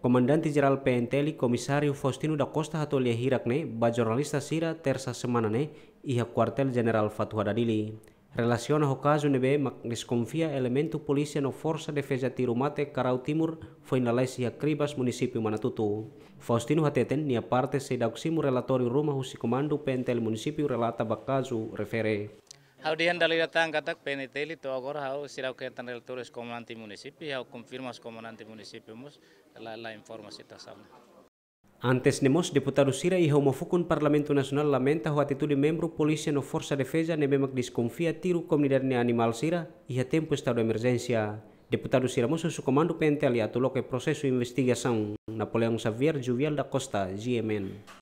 Komandanti Jeral Penteli Komisario Faustino da Costa Hatolia hirakne, ba jornalista sira tersa semanane iha kuartel Jeneral Fatwa Dadili. Relasiona ho ne nebe mak diskonfia elementu polisia no forsa defesa tirumate karau timur foi na lesi kribas munisipi Manatutu. Faustino hateten nia parte se dauximu rumah husi komandu Penteli munisipi relata bacaso refere. Hau dihendaliratang katak peniteli to agora hau sirau ketan relatores comandante municipio hau confirmas comandante municipio mus la la informasi tasam. Antes nemos deputado Sira e homofocun Parlamento Nacional lamenta a atitude membro polícia no Força Defesa ne memak desconfia tiro comunidade ne animal Sira e a tempo estado de emergência. Deputado Sira Moço su comando pentel e loke prosesu processo Napoleon Xavier Juvial da Costa, GMN.